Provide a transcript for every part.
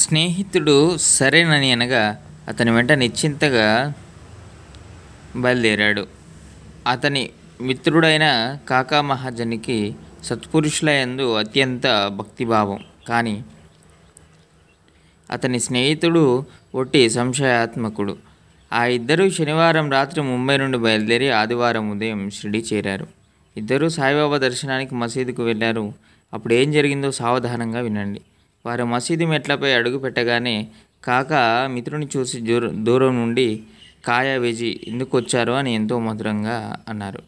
స్నేహితుడు సరేనని అనగా అతని వెంట నిశ్చింతగా బయలుదేరాడు అతని మిత్రుడైన కాకా మహాజనికి ఎందు అత్యంత భక్తిభావం కానీ అతని స్నేహితుడు ఒట్టి సంశయాత్మకుడు ఆ ఇద్దరూ శనివారం రాత్రి ముంబై నుండి బయలుదేరి ఆదివారం ఉదయం షిరిడి చేరారు ఇద్దరూ సాయిబాబా దర్శనానికి మసీదుకు వెళ్ళారు అప్పుడు ఏం జరిగిందో సావధానంగా వినండి వారు మసీదు మెట్లపై అడుగు పెట్టగానే కాక మిత్రుని చూసి దూరం నుండి కాయ విజి ఎందుకు వచ్చారు అని ఎంతో మధురంగా అన్నారు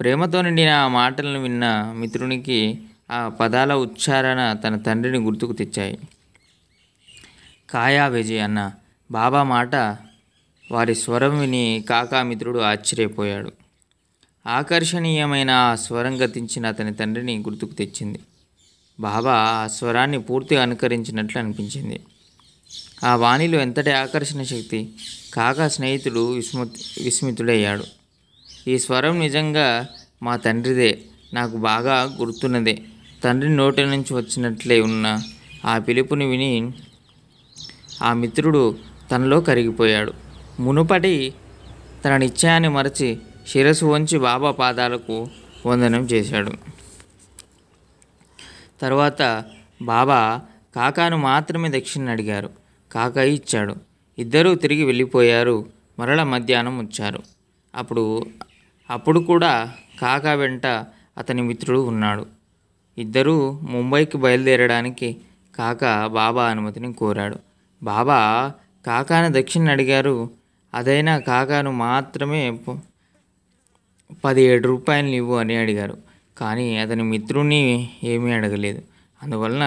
ప్రేమతో నిండిన ఆ మాటలను విన్న మిత్రునికి ఆ పదాల ఉచ్చారణ తన తండ్రిని గుర్తుకు తెచ్చాయి కాయా విజయ్ అన్న బాబా మాట వారి స్వరం విని మిత్రుడు ఆశ్చర్యపోయాడు ఆకర్షణీయమైన ఆ స్వరం గతించిన అతని తండ్రిని గుర్తుకు తెచ్చింది బాబా ఆ స్వరాన్ని పూర్తిగా అనుకరించినట్లు అనిపించింది ఆ వాణిలో ఎంతటి ఆకర్షణ శక్తి కాకా స్నేహితుడు విస్మ విస్మితుడయ్యాడు ఈ స్వరం నిజంగా మా తండ్రిదే నాకు బాగా గుర్తున్నదే తండ్రి నోటి నుంచి వచ్చినట్లే ఉన్న ఆ పిలుపుని విని ఆ మిత్రుడు తనలో కరిగిపోయాడు మునుపటి తన నిశ్చయాన్ని మరచి శిరస్సు వంచి బాబా పాదాలకు వందనం చేశాడు తర్వాత బాబా కాకాను మాత్రమే దక్షిణ అడిగారు కాకా ఇచ్చాడు ఇద్దరూ తిరిగి వెళ్ళిపోయారు మరల మధ్యాహ్నం వచ్చారు అప్పుడు అప్పుడు కూడా కాకా వెంట అతని మిత్రుడు ఉన్నాడు ఇద్దరూ ముంబైకి బయలుదేరడానికి కాకా బాబా అనుమతిని కోరాడు బాబా కాకాను దక్షిణ అడిగారు అదైనా కాకాను మాత్రమే పదిహేడు రూపాయలు ఇవ్వు అని అడిగారు కానీ అతని మిత్రుణ్ణి ఏమీ అడగలేదు అందువలన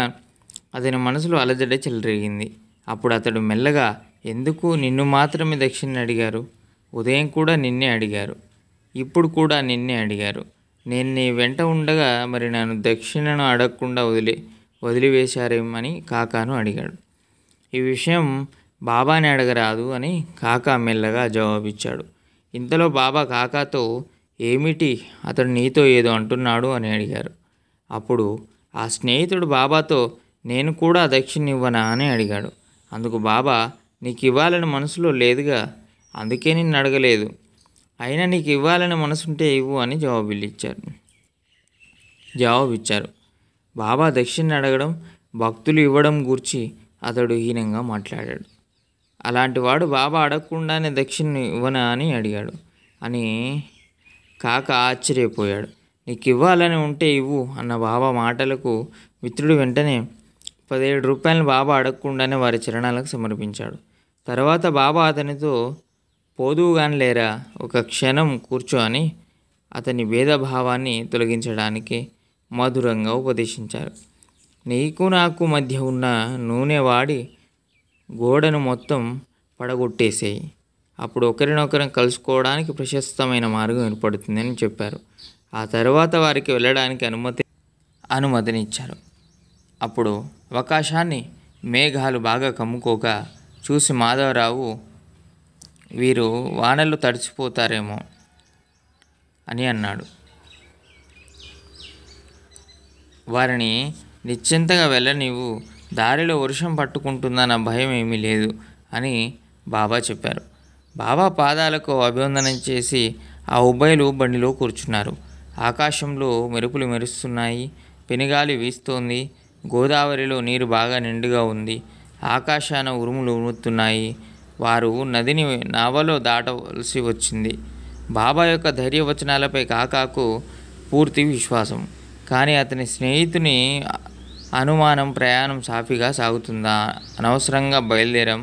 అతని మనసులో అలజడ చెలరేగింది అప్పుడు అతడు మెల్లగా ఎందుకు నిన్ను మాత్రమే దక్షిణ అడిగారు ఉదయం కూడా నిన్నే అడిగారు ఇప్పుడు కూడా నిన్నే అడిగారు నేను నీ వెంట ఉండగా మరి నన్ను దక్షిణను అడగకుండా వదిలే వదిలివేశారేమని కాకాను అడిగాడు ఈ విషయం బాబాని అడగరాదు అని కాకా మెల్లగా జవాబిచ్చాడు ఇంతలో బాబా కాకాతో ఏమిటి అతడు నీతో ఏదో అంటున్నాడు అని అడిగారు అప్పుడు ఆ స్నేహితుడు బాబాతో నేను కూడా దక్షిణ ఇవ్వనా అని అడిగాడు అందుకు బాబా నీకు ఇవ్వాలని మనసులో లేదుగా అందుకే నిన్ను అడగలేదు అయినా నీకు ఇవ్వాలని మనసుంటే ఇవ్వు అని జవాబులు ఇచ్చారు జవాబు ఇచ్చారు బాబా దక్షిణ అడగడం భక్తులు ఇవ్వడం గురించి అతడు హీనంగా మాట్లాడాడు అలాంటి వాడు బాబా అడగకుండానే దక్షిణ ఇవ్వనా అని అడిగాడు అని కాక ఆశ్చర్యపోయాడు నీకు ఇవ్వాలని ఉంటే ఇవ్వు అన్న బాబా మాటలకు మిత్రుడు వెంటనే పదిహేడు రూపాయలను బాబా అడగకుండానే వారి చరణాలకు సమర్పించాడు తర్వాత బాబా అతనితో పోదువుగాని లేరా ఒక క్షణం కూర్చో అని అతని భేదభావాన్ని తొలగించడానికి మధురంగా ఉపదేశించారు నీకు నాకు మధ్య ఉన్న నూనె వాడి గోడను మొత్తం పడగొట్టేసేయి అప్పుడు ఒకరినొకరం కలుసుకోవడానికి ప్రశస్తమైన మార్గం ఏర్పడుతుందని చెప్పారు ఆ తర్వాత వారికి వెళ్ళడానికి అనుమతి అనుమతినిచ్చారు అప్పుడు అవకాశాన్ని మేఘాలు బాగా కమ్ముకోక చూసి మాధవరావు వీరు వానలు తడిచిపోతారేమో అని అన్నాడు వారిని నిశ్చింతగా వెళ్ళనివ్వు దారిలో వర్షం పట్టుకుంటుందన్న భయం ఏమీ లేదు అని బాబా చెప్పారు బాబా పాదాలకు అభివందనం చేసి ఆ ఉబ్బైలు బండిలో కూర్చున్నారు ఆకాశంలో మెరుపులు మెరుస్తున్నాయి పెనుగాలి వీస్తోంది గోదావరిలో నీరు బాగా నిండుగా ఉంది ఆకాశాన ఉరుములు ఉరుముతున్నాయి వారు నదిని నావలో దాటవలసి వచ్చింది బాబా యొక్క ధైర్యవచనాలపై కాకాకు పూర్తి విశ్వాసం కానీ అతని స్నేహితుని అనుమానం ప్రయాణం సాఫీగా సాగుతుందా అనవసరంగా బయలుదేరాం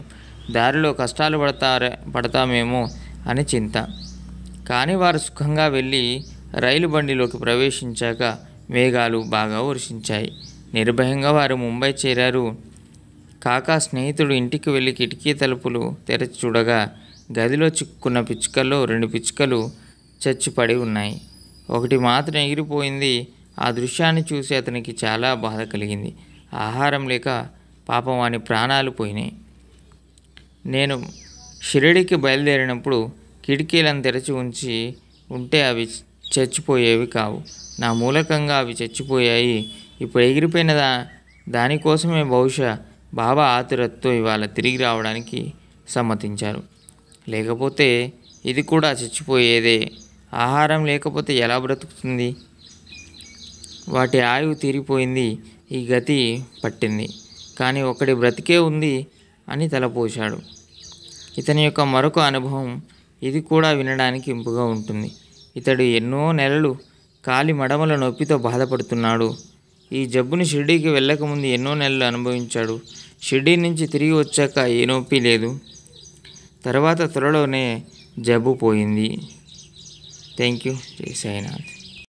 దారిలో కష్టాలు పడతారే పడతామేమో అని చింత కానీ వారు సుఖంగా వెళ్ళి రైలు బండిలోకి ప్రవేశించాక వేగాలు బాగా వర్షించాయి నిర్భయంగా వారు ముంబై చేరారు కాకా స్నేహితుడు ఇంటికి వెళ్ళి కిటికీ తలుపులు తెరచి చూడగా గదిలో చిక్కుకున్న పిచ్చుకల్లో రెండు పిచ్చుకలు చచ్చిపడి ఉన్నాయి ఒకటి మాత్రం ఎగిరిపోయింది ఆ దృశ్యాన్ని చూసి అతనికి చాలా బాధ కలిగింది ఆహారం లేక పాపం వాని ప్రాణాలు పోయినాయి నేను షిరిడికి బయలుదేరినప్పుడు కిటికీలను తెరిచి ఉంచి ఉంటే అవి చచ్చిపోయేవి కావు నా మూలకంగా అవి చచ్చిపోయాయి ఇప్పుడు ఎగిరిపోయిన దా దానికోసమే బహుశా బాబా ఆతురత్తో ఇవాళ తిరిగి రావడానికి సమ్మతించారు లేకపోతే ఇది కూడా చచ్చిపోయేదే ఆహారం లేకపోతే ఎలా బ్రతుకుతుంది వాటి ఆయువు తీరిపోయింది ఈ గతి పట్టింది కానీ ఒకటి బ్రతికే ఉంది అని తలపోశాడు ఇతని యొక్క మరొక అనుభవం ఇది కూడా వినడానికి ఇంపుగా ఉంటుంది ఇతడు ఎన్నో నెలలు కాలి మడమల నొప్పితో బాధపడుతున్నాడు ఈ జబ్బుని షిర్డీకి వెళ్ళకముందు ఎన్నో నెలలు అనుభవించాడు షిర్డీ నుంచి తిరిగి వచ్చాక ఏ నొప్పి లేదు తర్వాత త్వరలోనే జబ్బు పోయింది థ్యాంక్ యూ జై సాయినాథ్